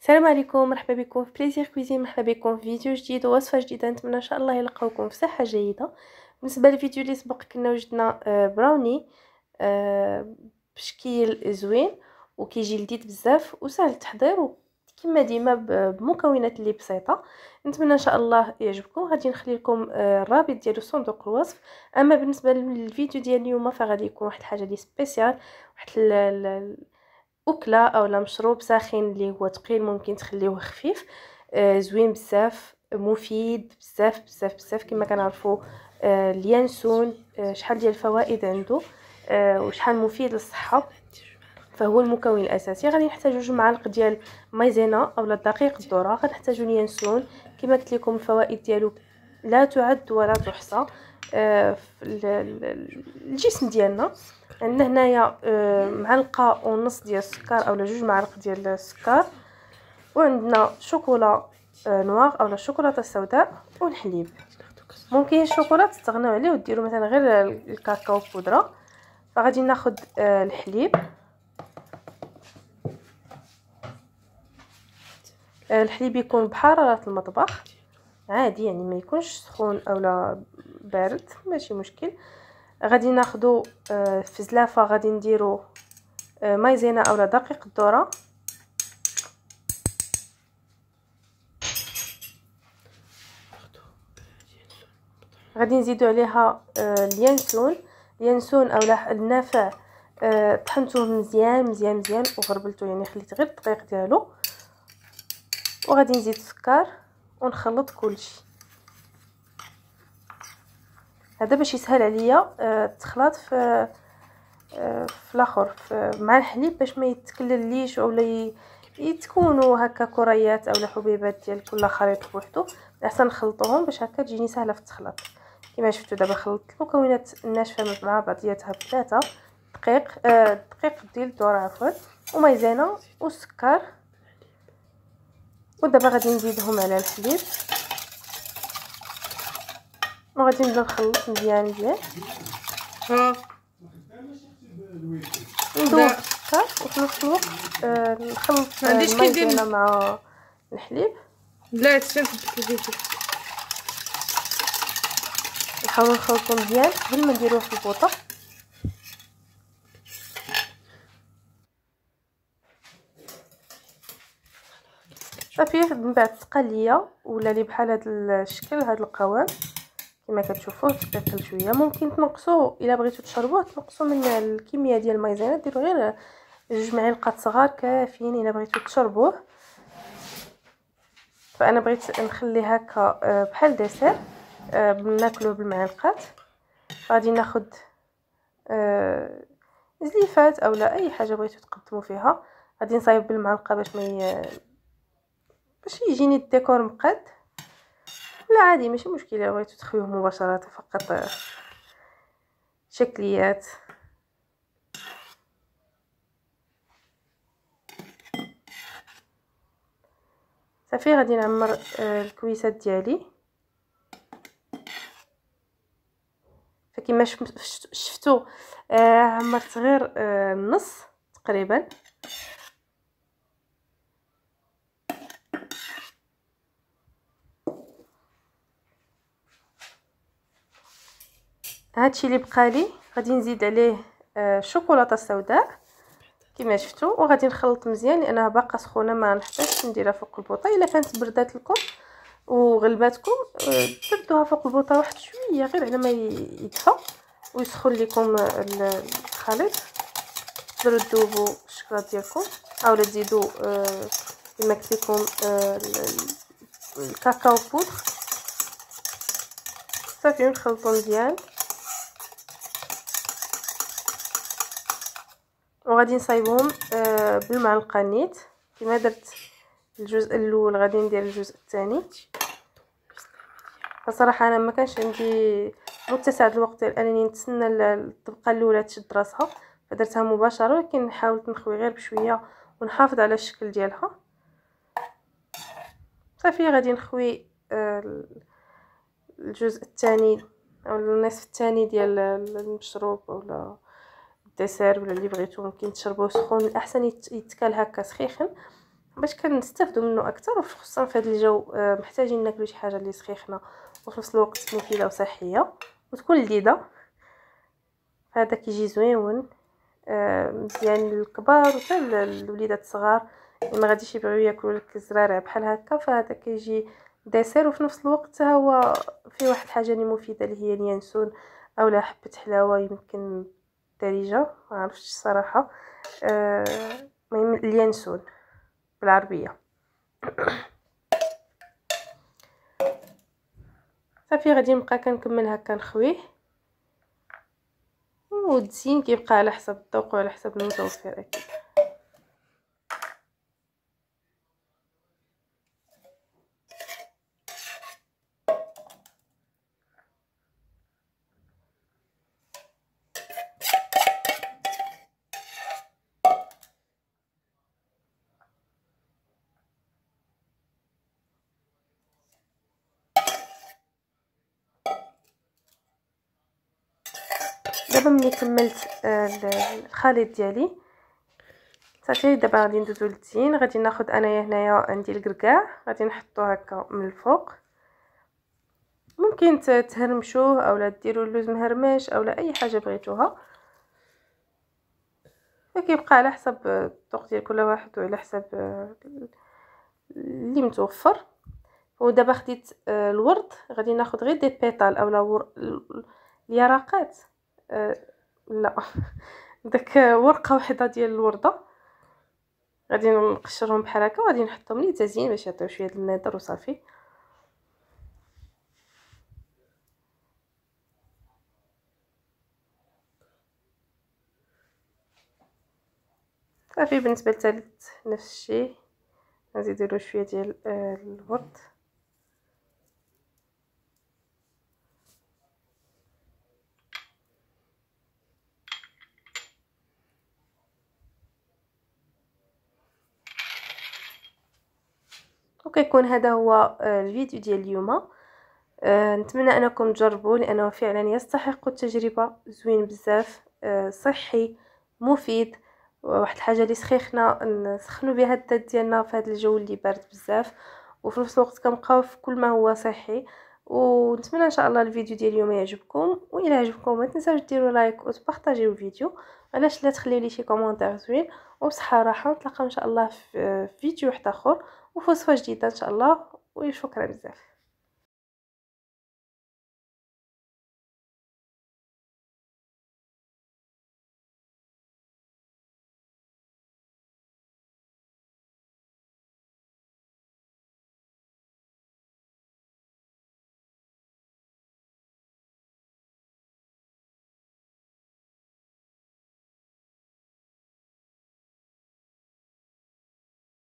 السلام عليكم مرحبا بكم في بليزير كويزين مرحبا بكم في فيديو جديد ووصفه جديده نتمنى ان شاء الله يلقاوكم في صحه جيده بالنسبه للفيديو اللي سبق كنا وجدنا براوني آه، آه، بشكل زوين وكيجي لذيذ بزاف وسهل التحضير كما ديما بمكونات اللي بسيطه نتمنى ان شاء الله يعجبكم غادي نخلي لكم آه، الرابط ديالو في صندوق الوصف اما بالنسبه للفيديو ديال اليوم فغادي يكون واحد الحاجه لي سبيسيال واحد اكله اولا مشروب ساخن اللي هو تقيل ممكن تخليوه خفيف آه زوين بزاف مفيد بزاف بزاف بزاف كما كنعرفوا آه اليانسون آه، شحال ديال الفوائد عنده آه وشحال مفيد للصحه فهو المكون الاساسي غادي نحتاجو جوج معالق ديال مايزينا اولا دقيق الذره غنحتاجو اليانسون كما قلت لكم الفوائد ديالو لا تعد ولا تحصى آه الجسم ديالنا عندنا هنايا آه، معلقه ونص ديال السكر اولا جوج معالق ديال السكر وعندنا شوكولا آه، نوار اولا الشوكولاته السوداء والحليب ممكن الشوكولا تستغناو عليه وديروا مثلا غير الكاكاو بودره فغادي ناخذ آه، الحليب الحليب يكون بحراره المطبخ عادي يعني ما يكونش سخون اولا بارد ماشي مشكل غادي ناخدو آه، في زلافه غادي نديرو آه، مايزينا اولا دقيق الذره غادي نزيدو عليها آه، اليانسون اليانسون اولا النافع طحنتوه مزيان مزيان مزيان وغربلتو يعني خليت غير الدقيق ديالو وغادي نزيد السكر ونخلط كلشي هذا باش يسهل عليا آه، التخلاط في آه، في الاخر مع الحليب باش ما يتكلل اولا يتكونوا هكا كريات اولا حبيبات ديال كل خليط بوحدو احسن نخلطوهم باش هكا تجيني سهله في التخلاط كما شفتوا دابا خلطت المكونات الناشفه مع بعضياتها بثلاثه دقيق آه، دقيق ديال الذره عفوا ومايزينا والسكر ودابا غادي نزيدهم على الحليب وغادي نبدا نخلط مزيان مزيان ها ندوب السكر وفي نفس الوقت آه، نخلط الماء ديالنا مع الحليب بلاتي نحبك الفيديو نحاولو نخلطو مزيان قبل ما نديروه في البوطة صافي من بعد ليا ولا لي بحال هاد الشكل هاد القوام كما كتشوفوه تقل شويه ممكن تنقصوا الا بغيتو تشربوه تنقصوا من الكميه ديال المايزينا ديروا غير جوج معلقات صغار كافيين الا بغيتو تشربوه فانا بغيت نخلي هكا آه، بحال ديسير آه، ناكلوه بالمعلقات غادي ناخذ آه، زليفات اولا اي حاجه بغيتو تقدموا فيها غادي نصايب بالمعلقه باش ما ي... باش يجيني الديكور مقاد لا عادي ماشي مشكله بغيتو تخويه مباشره فقط شكليات صافي غادي نعمر آه، الكويسات ديالي فكما شفتو آه، عمرت غير آه، النص تقريبا هادشي اللي بقى لي غادي نزيد عليه الشوكولاته آه، السوداء كما شفتوا وغادي نخلط مزيان لانها باقا سخونه ما نحتاجش نديرها فوق البوطه الا كانت بردات لكم وغلباتكم آه، تبدوها فوق البوطه واحد شويه غير على ما يدفى ويسخن لكم الخليط تقدروا تذوبوا الشكلاط ديالكم اولا تزيدوا اما آه، كتبكم الكاكاو بودر صافي نخلطوا مزيان وغادي نصايبهم آه، بالمعلقه نيت كما درت الجزء الاول غادي ندير الجزء الثاني بصراحه انا ما كانش عندي متسع الوقت انني نتسنى الطبقه الاولى تشد راسها فدرتها مباشره ولكن حاولت نخوي غير بشويه ونحافظ على الشكل ديالها صافي غادي نخوي آه، الجزء الثاني او النصف الثاني ديال المشروب ولا الديسير ولا اللي بغيتو ممكن تشربوه سخون الاحسن يتكال هكا سخيخن باش كنستافدو منه اكثر وخصوصا في هذا الجو آه، محتاجين ناكلو شي حاجه اللي سخيخنه وفي نفس الوقت مفيده وصحيه وتكون لذيذه هذا كيجي زويون آه، مزيان للكبار وحتى للوليدات الصغار ما غاديش يبغيو ياكلوا لك الزرارع بحال هكا فهذا كيجي ديسير وفي نفس الوقت هو فيه واحد الحاجه اللي مفيده اللي هي اليانسون اولا حبه حلاوه يمكن الدارجه ما عرفتش الصراحه آه، المهم آه اليانسون بالعربيه صافي غادي نبقى كنكمل هكا نخويه وتزين كيبقى على حسب الذوق وعلى حسب المتوفر اكيد دابا ملي كملت آه، الخليط ديالي صافي دابا غادي ندوزو للتين غادي ناخد انايا هنايا عندي الكركاع غادي نحطو هكا من الفوق ممكن تهرمشوه اولا ديرو اللوز مهرمش اولا اي حاجه بغيتوها كيبقى على حسب الذوق ديال كل واحد وعلى حسب آه، اللي متوفر ودابا خديت آه، الورد غادي ناخد غير دي بيتال اولا اليرقات أه لا داك ورقه وحده ديال الورده غادي نقشرهم بحال هكا وغادي نحطهم لي تزيين باش يعطيو شويه النظر وصافي صافي بالنسبه للثالث نفس الشيء غادي نديرو شويه ديال آه، الورد وكيكون هذا هو آه، الفيديو ديال اليوم آه، نتمنى انكم تجربوا لانه فعلا يستحق التجربه زوين بزاف آه، صحي مفيد واحد الحاجه اللي سخيخنا نسخنوا بها الذات ديالنا في هذا الجو اللي بارد بزاف وفي نفس الوقت كنبقاو في كل ما هو صحي ونتمنى ان شاء الله الفيديو ديال اليوم يعجبكم والى عجبكم ما تنساوش ديروا لايك وتبارطاجيو الفيديو علاش لا تخليو لي شي كومونتير زوين وبصحه وراحه نتلاقاو ان شاء الله في فيديو واحد اخر وفي وصفه جديده ان شاء الله وشكرا بزاف